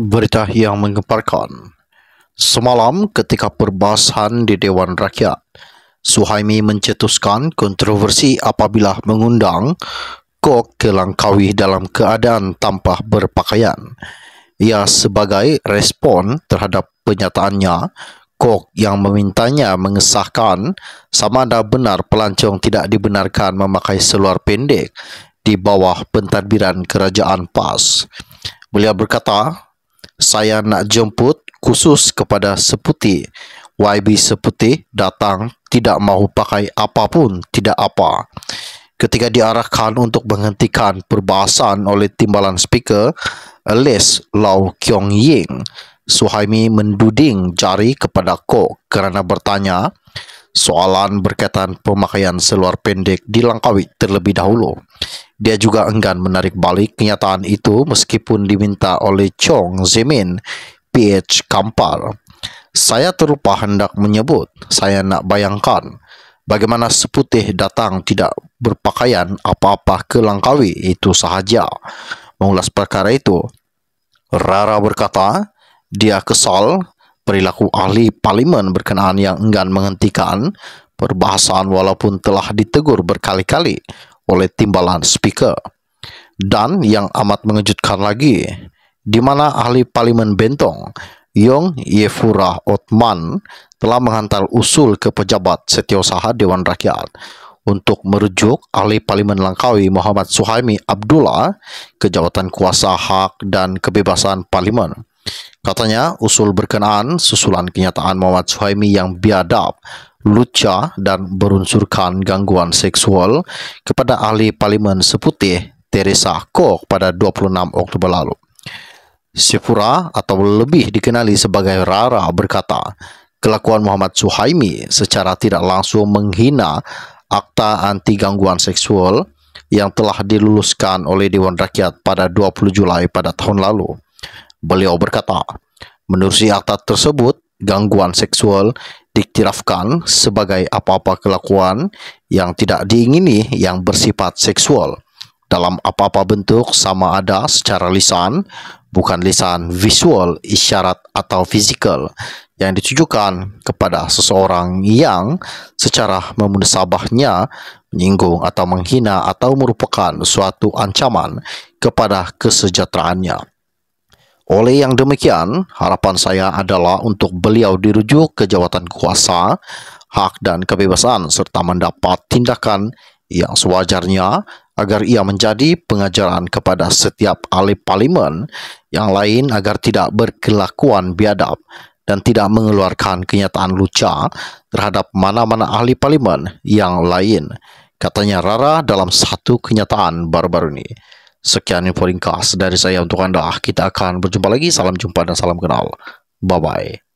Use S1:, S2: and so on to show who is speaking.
S1: Berita yang menggemparkan. Semalam ketika perbahasan di Dewan Rakyat, Suhaimi mencetuskan kontroversi apabila mengundang Kok ke Langkawi dalam keadaan tanpa berpakaian. Ia sebagai respon terhadap penyataannya, Kok yang memintanya mengesahkan sama ada benar pelancong tidak dibenarkan memakai seluar pendek di bawah pentadbiran kerajaan PAS. Beliau berkata, saya nak jemput khusus kepada seputi. YB seputi datang tidak mahu pakai apapun, tidak apa. Ketika diarahkan untuk menghentikan perbahasan oleh timbalan speaker, Les Lau Kiong Ying, Suhaimi menduding jari kepada Ko kerana bertanya soalan berkaitan pemakaian seluar pendek di Langkawi terlebih dahulu. Dia juga enggan menarik balik kenyataan itu meskipun diminta oleh Chong Zemin, PH Kampar. Saya terlupa hendak menyebut, saya nak bayangkan bagaimana seputih datang tidak berpakaian apa-apa ke Langkawi itu sahaja. Mengulas perkara itu, Rara berkata dia kesal perilaku ahli parlimen berkenaan yang enggan menghentikan perbahasan walaupun telah ditegur berkali-kali oleh timbalan speaker. Dan yang amat mengejutkan lagi, di mana ahli parlimen Bentong, Yong Yefura Otman, telah menghantar usul ke pejabat setiausaha Dewan Rakyat untuk merujuk ahli parlimen Langkawi Muhammad Suhaimi Abdullah ke jawatan kuasa hak dan kebebasan parlimen. Katanya, usul berkenaan susulan kenyataan Muhammad Suhaimi yang biadab, luca dan berunsurkan gangguan seksual kepada ahli parlimen seputih Teresa Kok pada 26 Oktober lalu. Sifura atau lebih dikenali sebagai Rara berkata, kelakuan Muhammad Suhaimi secara tidak langsung menghina Akta Anti Gangguan Seksual yang telah diluluskan oleh Dewan Rakyat pada 20 Julai pada tahun lalu. Beliau berkata, menurut akta tersebut, gangguan seksual diiktirafkan sebagai apa-apa kelakuan yang tidak diingini yang bersifat seksual dalam apa-apa bentuk sama ada secara lisan, bukan lisan visual, isyarat atau fizikal yang ditujukan kepada seseorang yang secara memunasabahnya menyinggung atau menghina atau merupakan suatu ancaman kepada kesejahteraannya. Oleh yang demikian, harapan saya adalah untuk beliau dirujuk ke jawatan kuasa, hak dan kebebasan, serta mendapat tindakan yang sewajarnya agar ia menjadi pengajaran kepada setiap ahli parlimen yang lain agar tidak berkelakuan biadab dan tidak mengeluarkan kenyataan lucu terhadap mana-mana ahli parlimen yang lain, katanya Rara dalam satu kenyataan baru-baru ini. Sekian info ringkas dari saya untuk Anda. Kita akan berjumpa lagi. Salam jumpa dan salam kenal. Bye-bye.